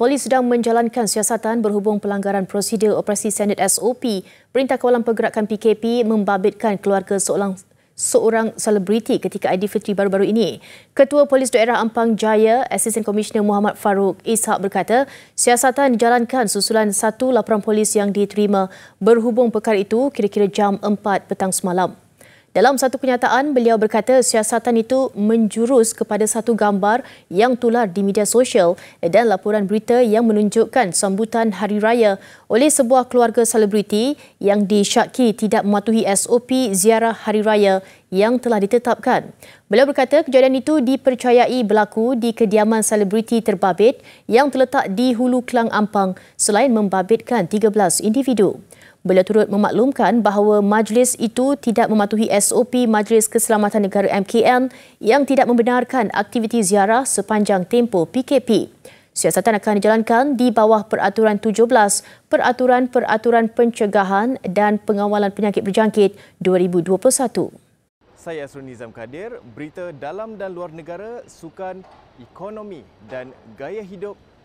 Polis sedang menjalankan siasatan berhubung pelanggaran prosedur operasi standard SOP. Perintah Kawalan Pergerakan PKP membabitkan keluarga seorang seorang selebriti ketika Aidilfitri baru-baru ini. Ketua Polis Daerah Ampang Jaya, Assistant Commissioner Muhammad Farouk Ishak berkata, siasatan dijalankan susulan satu laporan polis yang diterima berhubung perkara itu kira-kira jam 4 petang semalam. Dalam satu kenyataan, beliau berkata siasatan itu menjurus kepada satu gambar yang tular di media sosial dan laporan berita yang menunjukkan sambutan hari raya oleh sebuah keluarga selebriti yang disyaki tidak mematuhi SOP ziarah hari raya yang telah ditetapkan. Beliau berkata kejadian itu dipercayai berlaku di kediaman selebriti terbabit yang terletak di Hulu Kelang Ampang selain membabitkan 13 individu. Beliau turut memaklumkan bahawa majlis itu tidak mematuhi SOP Majlis Keselamatan Negara MKN yang tidak membenarkan aktiviti ziarah sepanjang tempoh PKP. Siasatan akan dijalankan di bawah Peraturan 17 Peraturan-Peraturan Pencegahan dan Pengawalan Penyakit Berjangkit 2021. Saya Asrul Nizam Kadir, berita dalam dan luar negara, sukan, ekonomi dan gaya hidup